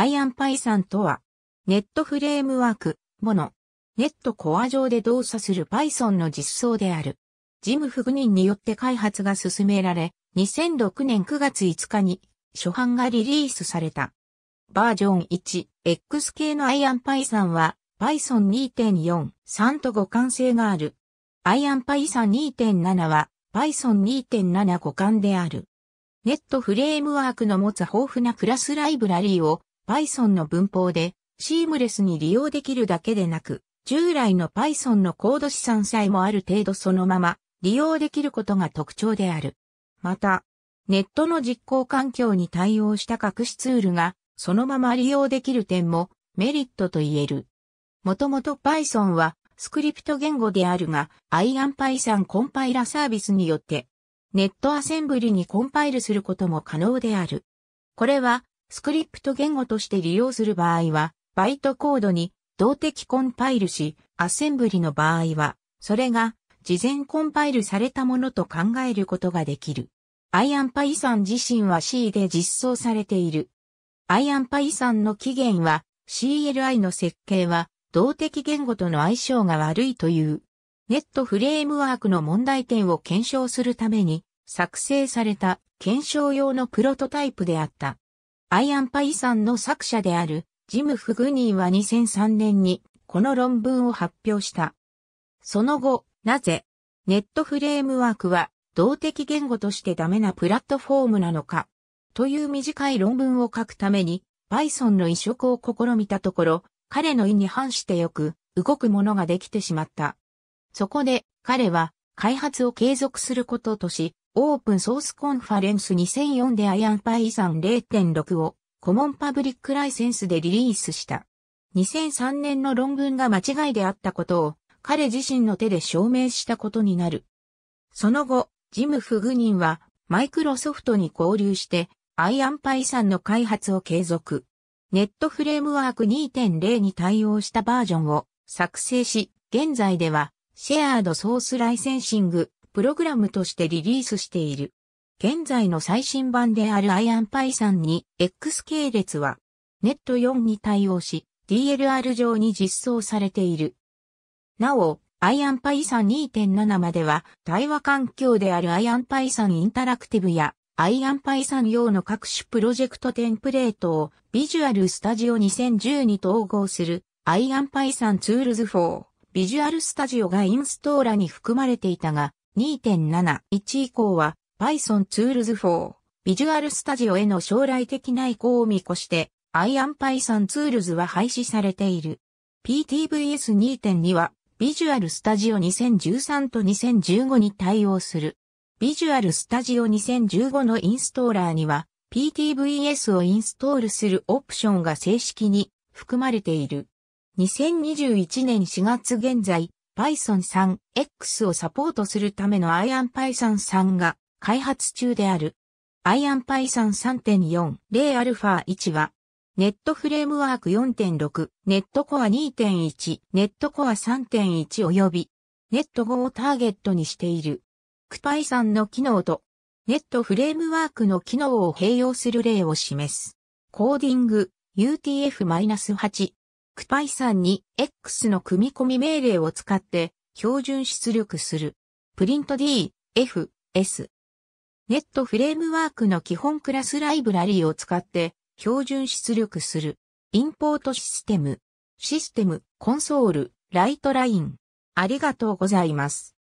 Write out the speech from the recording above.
アイアンパイさんとは、ネットフレームワーク、モノ、ネットコア上で動作する Python の実装である。ジム・フグニンによって開発が進められ、2006年9月5日に初版がリリースされた。バージョン 1X 系のアイアンパイさんは Python 2.4、3と互換性がある。アイアンパイさん2.7は Python 2.7互換である。ネットフレームワークの持つ豊富なクラスライブラリーを Python の文法でシームレスに利用できるだけでなく、従来の Python のコード資産さえもある程度そのまま利用できることが特徴である。また、ネットの実行環境に対応した隠しツールがそのまま利用できる点もメリットと言える。もともと Python はスクリプト言語であるが、IronPython コンパイラサービスによってネットアセンブリにコンパイルすることも可能である。これはスクリプト言語として利用する場合は、バイトコードに動的コンパイルし、アセンブリの場合は、それが事前コンパイルされたものと考えることができる。i イア n p y t h o n 自身は C で実装されている。i イア n p y t h o n の起源は CLI の設計は動的言語との相性が悪いというネットフレームワークの問題点を検証するために作成された検証用のプロトタイプであった。アイアンパイさんの作者であるジム・フグニーは2003年にこの論文を発表した。その後、なぜ、ネットフレームワークは動的言語としてダメなプラットフォームなのか、という短い論文を書くために、Python の移植を試みたところ、彼の意に反してよく、動くものができてしまった。そこで、彼は、開発を継続することとし、オープンソースコンファレンス2004でアイアンパイ算0.6をコモンパブリックライセンスでリリースした。2003年の論文が間違いであったことを彼自身の手で証明したことになる。その後、ジム・フグニンはマイクロソフトに交流してアイアンパイさんの開発を継続。ネットフレームワーク2.0に対応したバージョンを作成し、現在ではシェアードソースライセンシングプログラムとしてリリースしている。現在の最新版である IronPython に X 系列は Net4 に対応し DLR 上に実装されている。なお、IronPython 2.7までは対話環境である IronPython インタラクティブや IronPython 用の各種プロジェクトテンプレートを Visual Studio 2010に統合する IronPython Tools for Visual Studio がインストーラに含まれていたが、2.7.1以降は Python Tools for Visual Studio への将来的な移行を見越して IronPython Tools は廃止されている。PTVS 2.2は Visual Studio 2013と2015に対応する。Visual Studio 2015のインストーラーには PTVS をインストールするオプションが正式に含まれている。2021年4月現在、Python 3X をサポートするための IronPython 3が開発中である。IronPython 3.40α1 は、ネットフレームワーク4.6、ネットコア2.1、ネットコア3.1及び、ネット5をターゲットにしている。CPython の機能と、ネットフレームワークの機能を併用する例を示す。コーディング、UTF-8 クパイさんに X の組み込み命令を使って標準出力する。プリント D、F、S。ネットフレームワークの基本クラスライブラリーを使って標準出力する。インポートシステム、システム、コンソール、ライトライン。ありがとうございます。